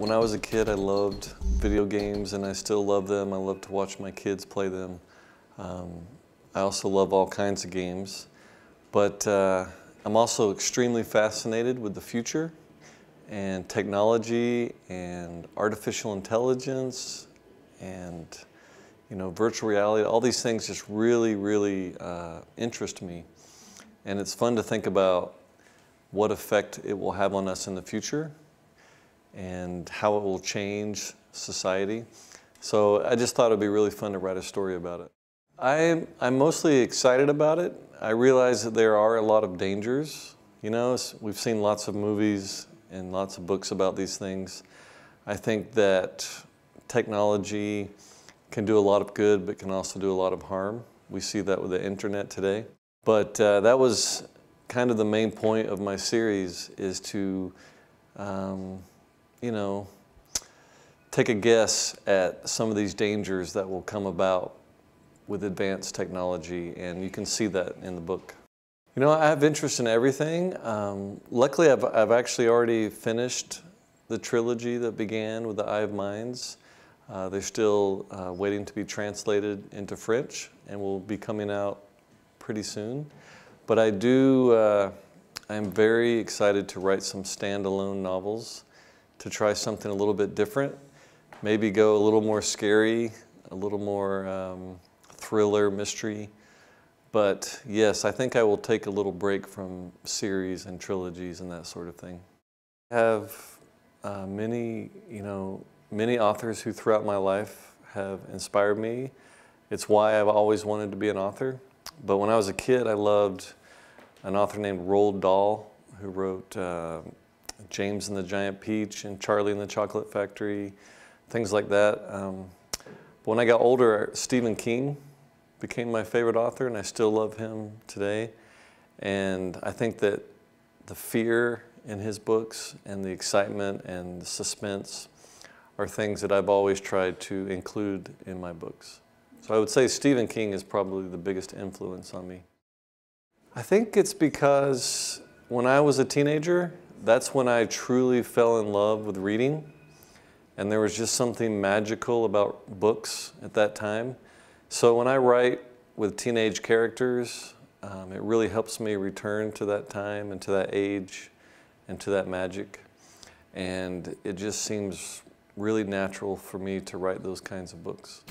When I was a kid, I loved video games and I still love them. I love to watch my kids play them. Um, I also love all kinds of games, but uh, I'm also extremely fascinated with the future and technology and artificial intelligence and you know, virtual reality, all these things just really, really uh, interest me. And it's fun to think about what effect it will have on us in the future and how it will change society. So I just thought it'd be really fun to write a story about it. I, I'm mostly excited about it. I realize that there are a lot of dangers. You know, we've seen lots of movies and lots of books about these things. I think that technology can do a lot of good, but can also do a lot of harm. We see that with the internet today. But uh, that was kind of the main point of my series is to um, you know, take a guess at some of these dangers that will come about with advanced technology, and you can see that in the book. You know, I have interest in everything. Um, luckily, I've, I've actually already finished the trilogy that began with the Eye of Minds. Uh, they're still uh, waiting to be translated into French and will be coming out pretty soon. But I do, uh, I'm very excited to write some standalone novels to try something a little bit different. Maybe go a little more scary, a little more um, thriller, mystery. But yes, I think I will take a little break from series and trilogies and that sort of thing. I have uh, many, you know, many authors who throughout my life have inspired me. It's why I've always wanted to be an author. But when I was a kid, I loved an author named Roald Dahl, who wrote uh, James and the Giant Peach and Charlie and the Chocolate Factory, things like that. Um, when I got older, Stephen King became my favorite author, and I still love him today. And I think that the fear in his books and the excitement and the suspense are things that I've always tried to include in my books. So I would say Stephen King is probably the biggest influence on me. I think it's because when I was a teenager, that's when I truly fell in love with reading. And there was just something magical about books at that time. So when I write with teenage characters, um, it really helps me return to that time and to that age and to that magic. And it just seems really natural for me to write those kinds of books.